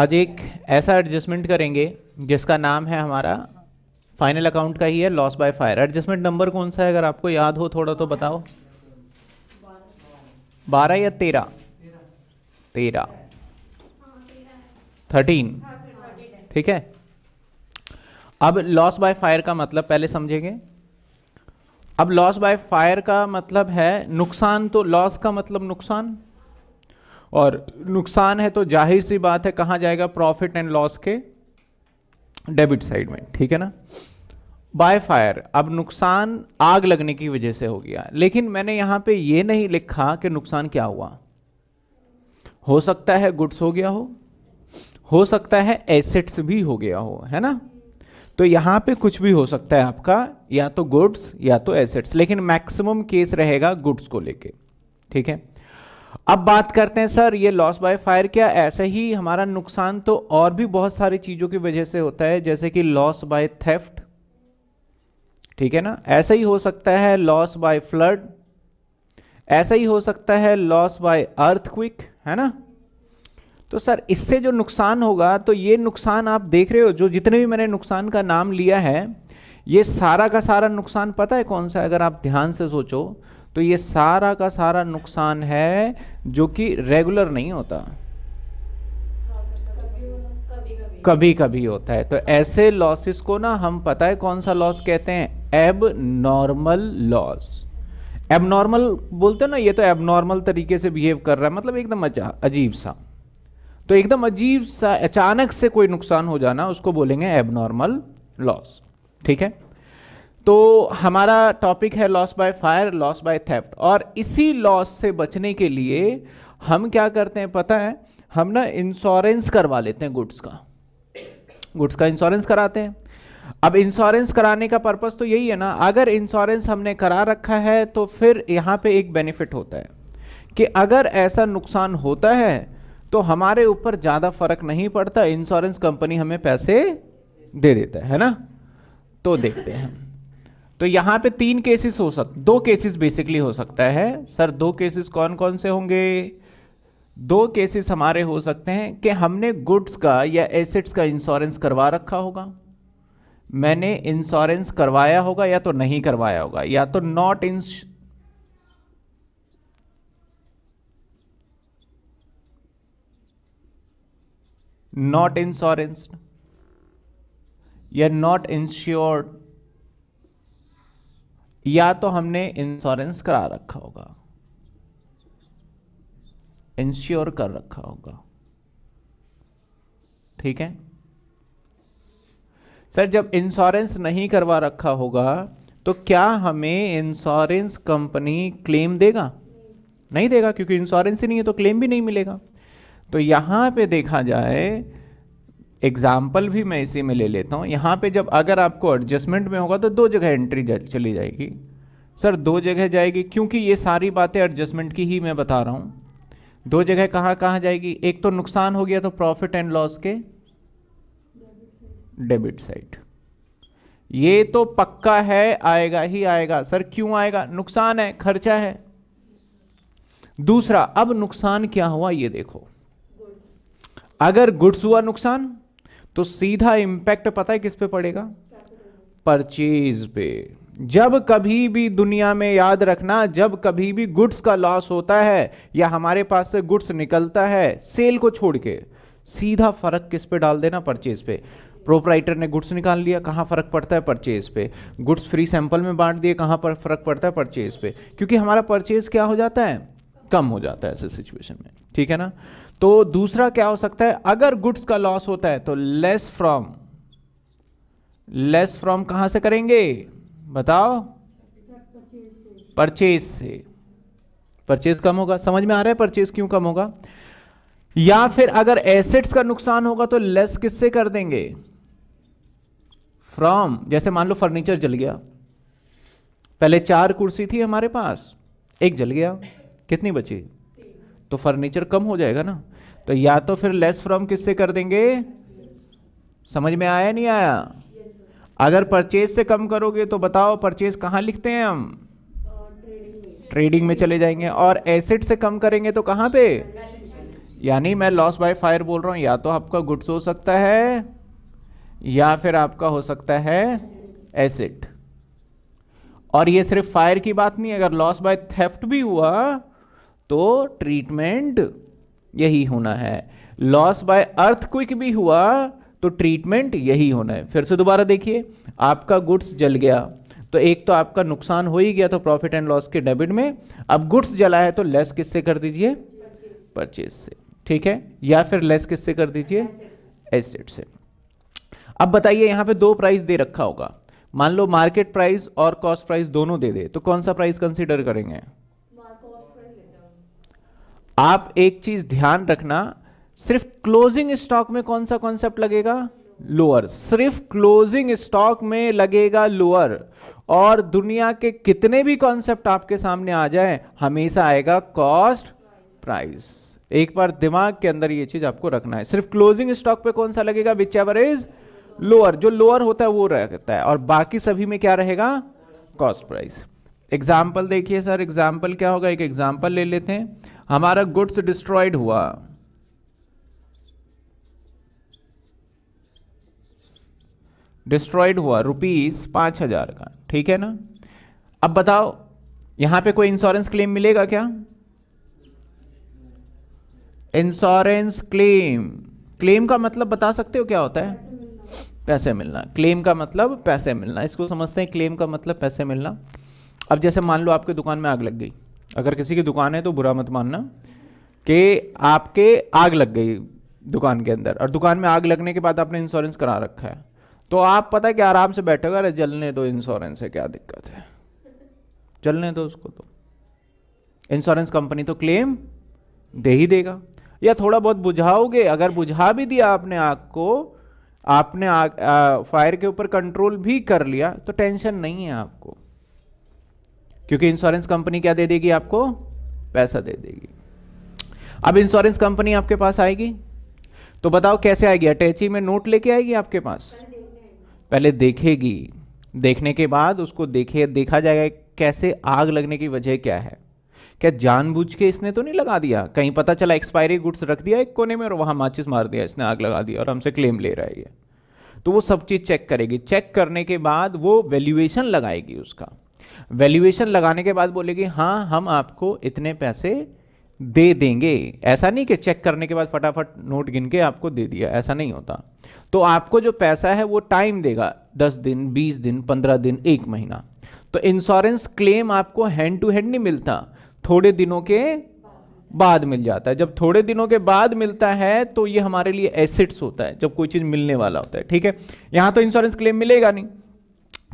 आज एक ऐसा एडजस्टमेंट करेंगे जिसका नाम है हमारा फाइनल अकाउंट का ही है loss by fire adjustment number कौन सा है अगर आपको याद हो थोड़ा तो बताओ बारह या तेरह तेरह थर्टीन ठीक है अब लॉस बाय फायर का मतलब पहले समझेंगे अब लॉस बाय फायर का मतलब है नुकसान तो लॉस का मतलब नुकसान और नुकसान है तो जाहिर सी बात है कहां जाएगा प्रॉफिट एंड लॉस के डेबिट साइड में ठीक है ना बाय फायर अब नुकसान आग लगने की वजह से हो गया लेकिन मैंने यहां पे यह नहीं लिखा कि नुकसान क्या हुआ हो सकता है गुड्स हो गया हो हो सकता है एसेट्स भी हो गया हो है ना तो यहां पे कुछ भी हो सकता है आपका या तो गुड्स या तो एसेट्स लेकिन मैक्सिमम केस रहेगा गुड्स को लेके ठीक है अब बात करते हैं सर ये लॉस बाय फायर क्या ऐसे ही हमारा नुकसान तो और भी बहुत सारी चीज़ों की वजह से होता है जैसे कि लॉस बाय थेफ्ट ठीक है ना ऐसा ही हो सकता है लॉस बाय फ्लड ऐसा ही हो सकता है लॉस बाय अर्थक्विक है ना तो सर इससे जो नुकसान होगा तो ये नुकसान आप देख रहे हो जो जितने भी मैंने नुकसान का नाम लिया है ये सारा का सारा नुकसान पता है कौन सा अगर आप ध्यान से सोचो तो ये सारा का सारा नुकसान है जो कि रेगुलर नहीं होता कभी कभी होता है तो ऐसे लॉसेस को ना हम पता है कौन सा लॉस कहते हैं एब नॉर्मल लॉस एब नॉर्मल बोलते हैं ना ये तो एब नॉर्मल तरीके से बिहेव कर रहा है मतलब एकदम अजीब सा तो एकदम अजीब सा अचानक से कोई नुकसान हो जाना उसको बोलेंगे एब नॉर्मल लॉस ठीक है तो हमारा टॉपिक है loss by fire loss by theft और इसी लॉस से बचने के लिए हम क्या करते हैं पता है हम ना इंश्योरेंस करवा लेते हैं गुड्स का गुड्स का इंश्योरेंस कराते हैं अब इंश्योरेंस कराने का पर्पज तो यही है ना अगर इंश्योरेंस हमने करा रखा है तो फिर यहाँ पे एक बेनिफिट होता है कि अगर ऐसा नुकसान होता है तो हमारे ऊपर ज़्यादा फर्क नहीं पड़ता इंश्योरेंस कंपनी हमें पैसे दे देता है ना तो देखते हैं तो यहां पे तीन केसेस हो सकते दो केसेस बेसिकली हो सकता है सर दो केसेस कौन कौन से होंगे दो केसेस हमारे हो सकते हैं कि हमने गुड्स का या एसेट्स का इंश्योरेंस करवा रखा होगा मैंने इंश्योरेंस करवाया होगा या तो नहीं करवाया होगा या तो नॉट इंस नॉट इंश्योरेंस या नॉट इंश्योर्ड या तो हमने इंश्योरेंस करा रखा होगा इंश्योर कर रखा होगा ठीक है सर जब इंश्योरेंस नहीं करवा रखा होगा तो क्या हमें इंश्योरेंस कंपनी क्लेम देगा नहीं देगा क्योंकि इंश्योरेंस ही नहीं है तो क्लेम भी नहीं मिलेगा तो यहां पे देखा जाए एग्जाम्पल भी मैं इसी में ले लेता हूँ यहाँ पे जब अगर आपको एडजस्टमेंट में होगा तो दो जगह एंट्री जा, चली जाएगी सर दो जगह जाएगी क्योंकि ये सारी बातें एडजस्टमेंट की ही मैं बता रहा हूँ दो जगह कहाँ कहाँ जाएगी एक तो नुकसान हो गया तो प्रॉफिट एंड लॉस के डेबिट साइड ये तो पक्का है आएगा ही आएगा सर क्यों आएगा नुकसान है खर्चा है दूसरा अब नुकसान क्या हुआ ये देखो अगर गुड्स हुआ नुकसान तो सीधा इंपैक्ट पता है किस पे पड़ेगा परचेज पे जब कभी भी दुनिया में याद रखना जब कभी भी गुड्स का लॉस होता है या हमारे पास से गुड्स निकलता है सेल को छोड़ के सीधा फर्क किस पे डाल देना परचेज पे प्रोपराइटर ने गुड्स निकाल लिया कहाँ फ़र्क पड़ता है परचेज पे गुड्स फ्री सैंपल में बांट दिए कहाँ पर फ़र्क पड़ता है परचेज पे क्योंकि हमारा परचेज क्या हो जाता है कम हो जाता है ऐसे सिचुएशन में ठीक है ना तो दूसरा क्या हो सकता है अगर गुड्स का लॉस होता है तो लेस फ्रॉम लेस फ्रॉम कहां से करेंगे बताओ परचेज से परचेज कम होगा समझ में आ रहा है परचेज क्यों कम होगा या फिर अगर एसेट्स का नुकसान होगा तो लेस किससे कर देंगे फ्रॉम जैसे मान लो फर्नीचर जल गया पहले चार कुर्सी थी हमारे पास एक जल गया कितनी बची तो फर्नीचर कम हो जाएगा ना तो या तो फिर लेस फ्रॉम किससे कर देंगे समझ में आया नहीं आया अगर परचेज से कम करोगे तो बताओ परचेज कहाँ लिखते हैं हम ट्रेडिंग में चले जाएंगे और एसेट से कम करेंगे तो कहाँ पे यानी मैं लॉस बाय फायर बोल रहा हूँ या तो आपका गुड्स हो सकता है या फिर आपका हो सकता है एसेट और ये सिर्फ फायर की बात नहीं अगर लॉस बाय थेफ्ट भी हुआ तो ट्रीटमेंट यही होना है लॉस बाय अर्थ क्विक भी हुआ तो ट्रीटमेंट यही होना है फिर से दोबारा देखिए आपका गुड्स जल गया तो एक तो आपका नुकसान हो ही गया तो प्रॉफिट एंड लॉस के डेबिट में अब गुड्स जला है तो लेस किससे कर दीजिए परचेज से ठीक है या फिर लेस किससे कर दीजिए एसेट से अब बताइए यहां पे दो प्राइस दे रखा होगा मान लो मार्केट प्राइस और कॉस्ट प्राइस दोनों दे दे तो कौन सा प्राइस कंसिडर करेंगे आप एक चीज ध्यान रखना सिर्फ क्लोजिंग स्टॉक में कौन सा कॉन्सेप्ट लगेगा लोअर सिर्फ क्लोजिंग स्टॉक में लगेगा लोअर और दुनिया के कितने भी कॉन्सेप्ट आपके सामने आ जाए हमेशा आएगा कॉस्ट प्राइस एक बार दिमाग के अंदर ये चीज आपको रखना है सिर्फ क्लोजिंग स्टॉक पे कौन सा लगेगा विच एवर इज लोअर जो लोअर होता है वो रहता है और बाकी सभी में क्या रहेगा कॉस्ट प्राइस एग्जाम्पल देखिए सर एग्जाम्पल क्या होगा एक एग्जाम्पल ले लेते हैं हमारा गुड्स डिस्ट्रॉयड हुआ डिस्ट्रॉयड हुआ रुपीज पांच हजार का ठीक है ना अब बताओ यहां पे कोई इंश्योरेंस क्लेम मिलेगा क्या इंश्योरेंस क्लेम क्लेम का मतलब बता सकते हो क्या होता है पैसे मिलना क्लेम का मतलब पैसे मिलना इसको समझते हैं क्लेम का मतलब पैसे मिलना अब जैसे मान लो आपकी दुकान में आग लग गई अगर किसी की दुकान है तो बुरा मत मानना कि आपके आग लग गई दुकान के अंदर और दुकान में आग लगने के बाद आपने इंश्योरेंस करा रखा है तो आप पता है कि आराम से बैठेगा अरे जलने दो इंश्योरेंस है क्या दिक्कत है जलने दो उसको तो इंश्योरेंस कंपनी तो क्लेम दे ही देगा या थोड़ा बहुत बुझाओगे अगर बुझा भी दिया आपने आग को आपने आग फायर के ऊपर कंट्रोल भी कर लिया तो टेंशन नहीं है आपको क्योंकि इंश्योरेंस कंपनी क्या दे देगी आपको पैसा दे देगी अब इंश्योरेंस कंपनी आपके पास आएगी तो बताओ कैसे आएगी अटैची में नोट लेके आएगी आपके पास पहले देखेगी देखने के बाद उसको देखे देखा जाएगा कैसे आग लगने की वजह क्या है क्या जानबूझ के इसने तो नहीं लगा दिया कहीं पता चला एक्सपायरी गुड्स रख दिया एक कोने में और वहां माचिस मार दिया इसने आग लगा दी और हमसे क्लेम ले रहा है ये तो वो सब चीज़ चेक करेगी चेक करने के बाद वो वैल्यूएशन लगाएगी उसका वैल्यूएशन लगाने के बाद बोलेगी हाँ हम आपको इतने पैसे दे देंगे ऐसा नहीं कि चेक करने के बाद फटाफट नोट गिन के आपको दे दिया ऐसा नहीं होता तो आपको जो पैसा है वो टाइम देगा दस दिन बीस दिन पंद्रह दिन एक महीना तो इंश्योरेंस क्लेम आपको हैंड टू हैंड नहीं मिलता थोड़े दिनों के बाद मिल जाता है जब थोड़े दिनों के बाद मिलता है तो ये हमारे लिए एसेट्स होता है जब कोई चीज़ मिलने वाला होता है ठीक है यहाँ तो इंश्योरेंस क्लेम मिलेगा नहीं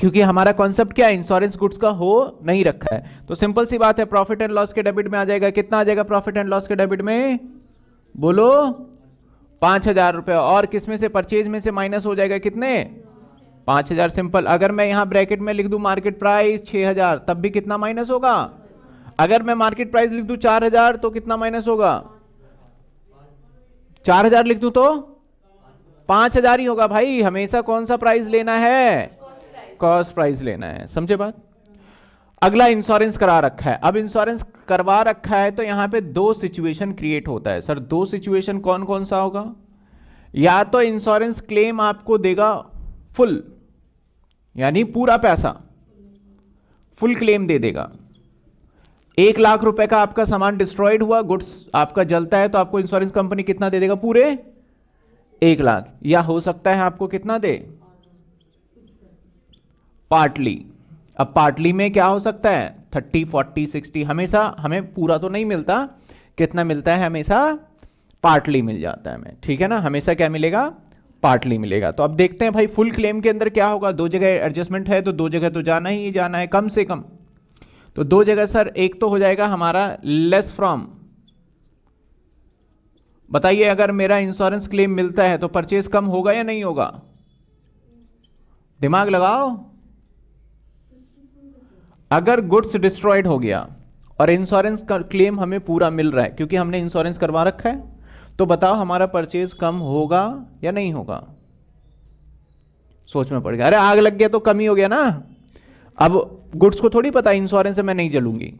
क्योंकि हमारा कॉन्सेप्ट क्या है इंश्योरेंस गुड्स का हो नहीं रखा है तो सिंपल सी बात है प्रॉफिट एंड लॉस के डेबिट में आ जाएगा कितना आ जाएगा प्रॉफिट एंड लॉस के डेबिट में बोलो पांच हजार रुपये और किसमें से परचेज में से माइनस हो जाएगा कितने पांच हजार सिंपल अगर मैं यहां ब्रैकेट में लिख दू मार्केट प्राइस छह हजार तब भी कितना माइनस होगा अगर मैं मार्केट प्राइस लिख दू चार हजार तो कितना माइनस होगा चार हजार लिख दू तो पांच हजार ही होगा भाई हमेशा कौन सा प्राइस लेना है कॉस्ट प्राइस लेना है समझे बात अगला इंश्योरेंस करा रखा है अब इंश्योरेंस करवा रखा है तो यहां पे दो सिचुएशन क्रिएट होता है सर दो सिचुएशन कौन कौन सा होगा या तो इंश्योरेंस क्लेम आपको देगा फुल यानी पूरा पैसा फुल क्लेम दे देगा एक लाख रुपए का आपका सामान डिस्ट्रॉयड हुआ गुड्स आपका जलता है तो आपको इंश्योरेंस कंपनी कितना दे देगा पूरे एक लाख या हो सकता है आपको कितना दे पार्टली अब पार्टली में क्या हो सकता है थर्टी फोर्टी सिक्सटी हमेशा हमें पूरा तो नहीं मिलता कितना मिलता है हमेशा पार्टली मिल जाता है हमें ठीक है ना हमेशा क्या मिलेगा पार्टली मिलेगा तो अब देखते हैं भाई फुल क्लेम के अंदर क्या होगा दो जगह एडजस्टमेंट है तो दो जगह तो जाना ही जाना है कम से कम तो दो जगह सर एक तो हो जाएगा हमारा लेस फ्रॉम बताइए अगर मेरा इंश्योरेंस क्लेम मिलता है तो परचेज कम होगा या नहीं होगा दिमाग लगाओ अगर गुड्स डिस्ट्रॉयड हो गया और इंश्योरेंस का क्लेम हमें पूरा मिल रहा है क्योंकि हमने इंश्योरेंस करवा रखा है तो बताओ हमारा परचेज कम होगा या नहीं होगा सोच में पड़ गया अरे आग लग गया तो कम ही हो गया ना अब गुड्स को थोड़ी पता इंश्योरेंस से मैं नहीं जलूंगी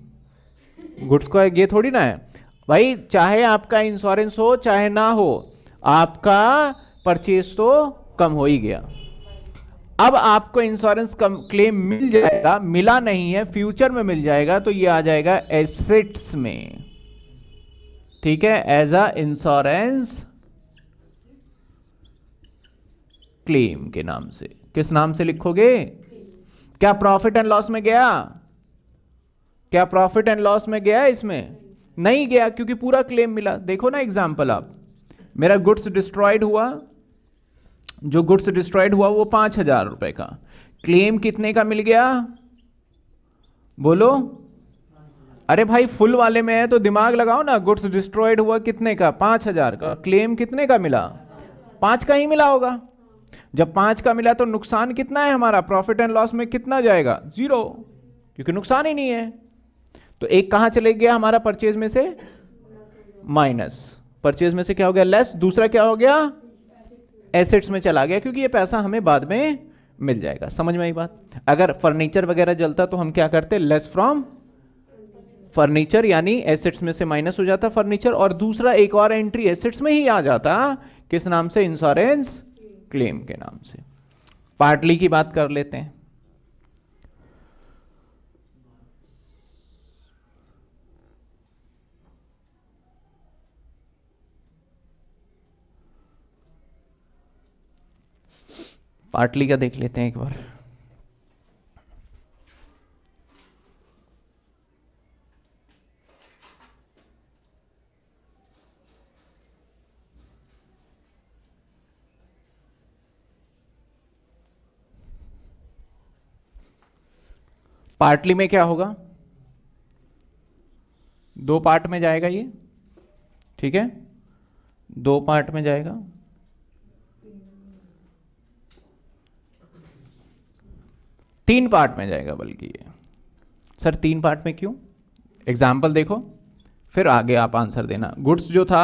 गुड्स को ये थोड़ी ना है भाई चाहे आपका इंश्योरेंस हो चाहे ना हो आपका परचेज तो कम हो ही गया अब आपको इंश्योरेंस क्लेम मिल जाएगा मिला नहीं है फ्यूचर में मिल जाएगा तो ये आ जाएगा एसेट्स में ठीक है एज अ इंश्योरेंस क्लेम के नाम से किस नाम से लिखोगे क्या प्रॉफिट एंड लॉस में गया क्या प्रॉफिट एंड लॉस में गया इसमें नहीं गया क्योंकि पूरा क्लेम मिला देखो ना एग्जाम्पल आप मेरा गुड्स डिस्ट्रॉयड हुआ जो गुड्स डिस्ट्रॉयड हुआ वो पांच हजार रुपए का क्लेम कितने का मिल गया बोलो अरे भाई फुल वाले में है तो दिमाग लगाओ ना गुड्स डिस्ट्रॉयड हुआ कितने का पांच हजार का क्लेम कितने का मिला पांच का ही मिला होगा जब पांच का मिला तो नुकसान कितना है हमारा प्रॉफिट एंड लॉस में कितना जाएगा जीरो क्योंकि नुकसान ही नहीं है तो एक कहां चले गया हमारा परचेज में से माइनस परचेज में से क्या हो गया लेस दूसरा क्या हो गया एसेट्स में चला गया क्योंकि ये पैसा हमें बाद में मिल जाएगा समझ में आई बात अगर फर्नीचर वगैरह जलता तो हम क्या करते लेस फ्रॉम फर्नीचर यानी एसेट्स में से माइनस हो जाता फर्नीचर और दूसरा एक और एंट्री एसेट्स में ही आ जाता किस नाम से इंश्योरेंस क्लेम के नाम से पार्टली की बात कर लेते हैं पार्टली का देख लेते हैं एक बार पार्टली में क्या होगा दो पार्ट में जाएगा ये ठीक है दो पार्ट में जाएगा तीन पार्ट में जाएगा बल्कि ये सर तीन पार्ट में क्यों एग्जाम्पल देखो फिर आगे आप आंसर देना गुड्स जो था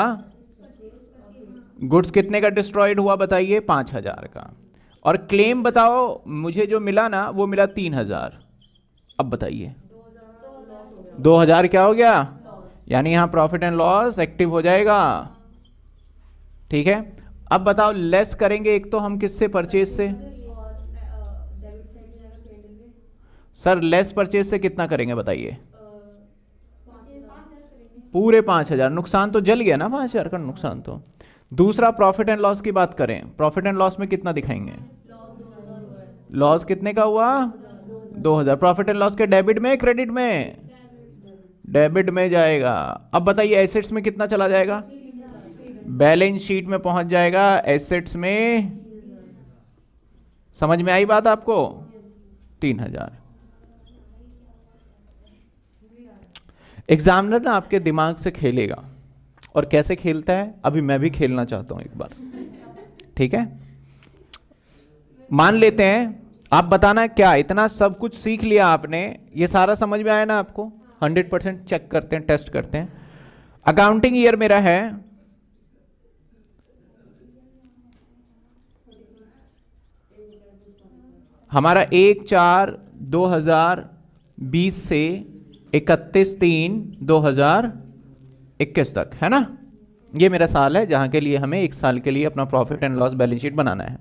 गुड्स कितने का डिस्ट्रॉयड हुआ बताइए पाँच हज़ार का और क्लेम बताओ मुझे जो मिला ना वो मिला तीन हज़ार अब बताइए दो हज़ार क्या हो गया यानी यहाँ प्रॉफिट एंड लॉस एक्टिव हो जाएगा ठीक है अब बताओ लेस करेंगे एक तो हम किससे परचेज से, परचेस से? सर लेस परचेज से कितना करेंगे बताइए पूरे पांच हज़ार नुकसान तो जल गया ना पांच हज़ार का नुकसान तो दूसरा प्रॉफिट एंड लॉस की बात करें प्रॉफिट एंड लॉस में कितना दिखाएंगे लॉस कितने का हुआ दो हज़ार प्रॉफिट एंड लॉस के डेबिट में क्रेडिट में डेबिट में जाएगा अब बताइए एसेट्स में कितना चला जाएगा बैलेंस शीट में पहुंच जाएगा एसेट्स में समझ में आई बात आपको तीन हज़ार एग्जामिनर ना आपके दिमाग से खेलेगा और कैसे खेलता है अभी मैं भी खेलना चाहता हूं एक बार ठीक है मान लेते हैं आप बताना क्या इतना सब कुछ सीख लिया आपने ये सारा समझ में आया ना आपको हंड्रेड परसेंट चेक करते हैं टेस्ट करते हैं अकाउंटिंग ईयर मेरा है हमारा एक चार दो हजार बीस से इकतीस तीन दो हजार इक्कीस तक है ना ये मेरा साल है जहां के लिए हमें एक साल के लिए अपना profit and loss balance sheet बनाना है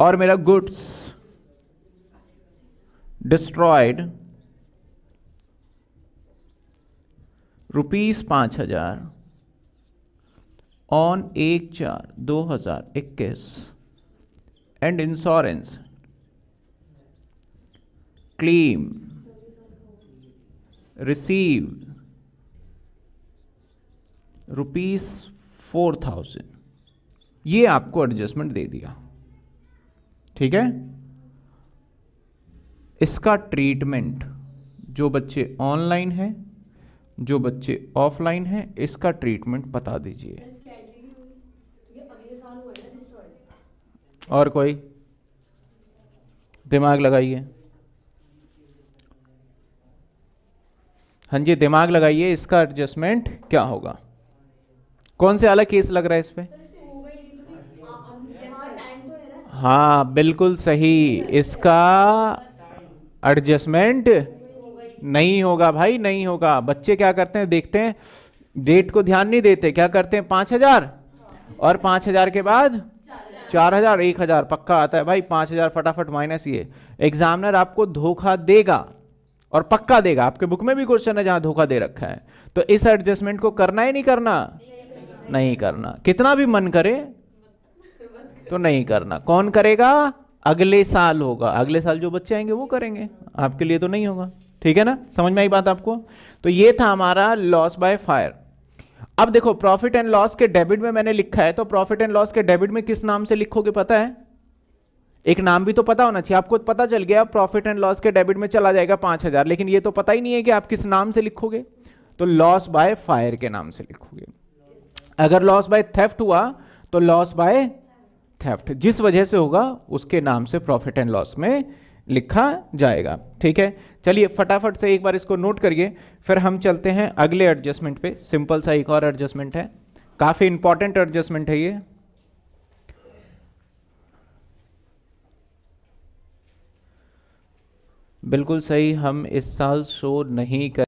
और मेरा गुड्स डिस्ट्रॉयड रुपीस पांच हजार ऑन एक चार दो हजार इक्कीस and insurance claim receive rupees four thousand ये आपको एडजस्टमेंट दे दिया ठीक है इसका ट्रीटमेंट जो बच्चे ऑनलाइन हैं जो बच्चे ऑफलाइन हैं इसका ट्रीटमेंट बता दीजिए और कोई दिमाग लगाइए हाँ जी दिमाग लगाइए इसका एडजस्टमेंट क्या होगा कौन से अलग केस लग रहा है इस पर हाँ बिल्कुल सही इसका एडजस्टमेंट नहीं होगा भाई नहीं होगा बच्चे क्या करते हैं देखते हैं डेट को ध्यान नहीं देते क्या करते हैं पाँच हजार और पाँच हजार के बाद चार हजार एक हजार पक्का आता है भाई पाँच हजार फटाफट माइनस ये एग्जामिनर आपको धोखा देगा और पक्का देगा आपके बुक में भी क्वेश्चन है जहां धोखा दे रखा है तो इस एडजस्टमेंट को करना ही नहीं करना नहीं करना कितना भी मन करे तो नहीं करना कौन करेगा अगले साल होगा अगले साल जो बच्चे आएंगे वो करेंगे आपके लिए तो नहीं होगा ठीक है ना समझ में आई बात आपको तो ये था हमारा लॉस बाय फायर अब देखो प्रॉफिट एंड लॉस के डेबिट में मैंने लिखा है तो प्रॉफिट एंड लॉस के डेबिट में किस नाम से लिखोगे पता है एक नाम भी तो पता होना चाहिए आपको पता चल गया प्रॉफिट एंड लॉस के डेबिट में चला जाएगा पांच हजार लेकिन ये तो पता ही नहीं है कि आप किस नाम से लिखोगे तो लॉस बाय फायर के नाम से लिखोगे अगर लॉस बाय थेफ्ट हुआ तो लॉस बाय थेफ्ट जिस वजह से होगा उसके नाम से प्रॉफिट एंड लॉस में लिखा जाएगा ठीक है चलिए फटाफट से एक बार इसको नोट करिए फिर हम चलते हैं अगले एडजस्टमेंट पे सिंपल सा एक और एडजस्टमेंट है काफ़ी इंपॉर्टेंट एडजस्टमेंट है ये बिल्कुल सही हम इस साल शो नहीं कर